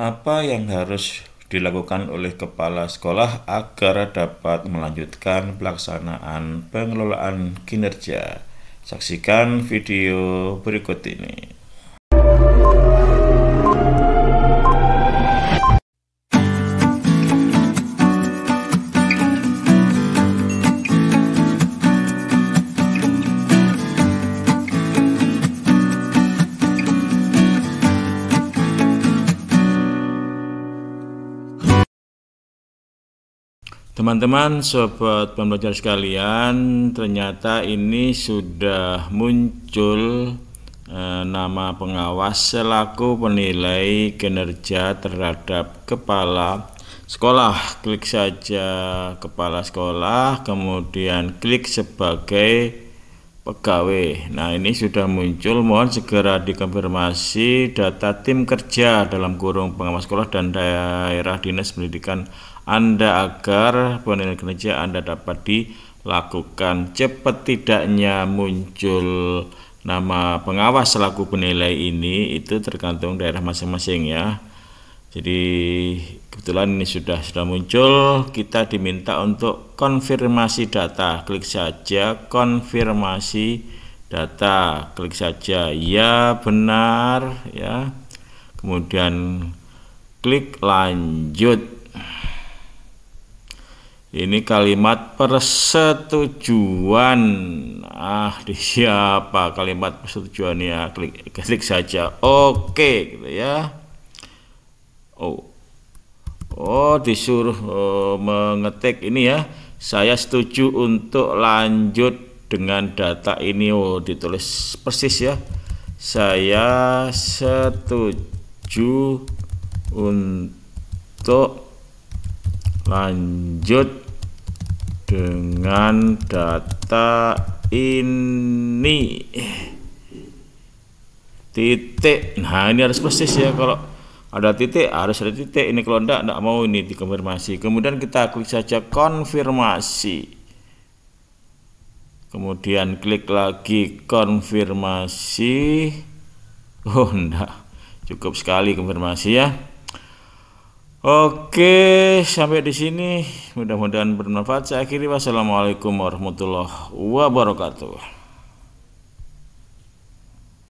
apa yang harus dilakukan oleh kepala sekolah agar dapat melanjutkan pelaksanaan pengelolaan kinerja. Saksikan video berikut ini. Teman-teman, sobat pembelajar sekalian, ternyata ini sudah muncul eh, nama pengawas selaku penilai kinerja terhadap kepala sekolah. Klik saja kepala sekolah, kemudian klik sebagai pegawai. Nah, ini sudah muncul. Mohon segera dikonfirmasi data tim kerja dalam kurung pengawas sekolah dan daerah dinas pendidikan Anda agar penilaian kerja Anda dapat dilakukan. Cepat tidaknya muncul nama pengawas selaku penilai ini itu tergantung daerah masing-masing ya. Jadi kebetulan ini sudah sudah muncul, kita diminta untuk konfirmasi data. Klik saja konfirmasi data. Klik saja ya benar ya. Kemudian klik lanjut. Ini kalimat persetujuan. Ah, di siapa kalimat persetujuan ya? Klik klik saja oke gitu ya. Oh. Oh, disuruh oh, mengetik ini ya. Saya setuju untuk lanjut dengan data ini. Oh, ditulis persis ya. Saya setuju untuk lanjut dengan data ini titik nah ini harus persis ya kalau ada titik ah, harus ada titik ini kalau enggak enggak mau ini dikonfirmasi kemudian kita klik saja konfirmasi kemudian klik lagi konfirmasi oh enggak cukup sekali konfirmasi ya Oke, sampai di sini. Mudah-mudahan bermanfaat. Saya akhiri. Wassalamualaikum warahmatullahi wabarakatuh.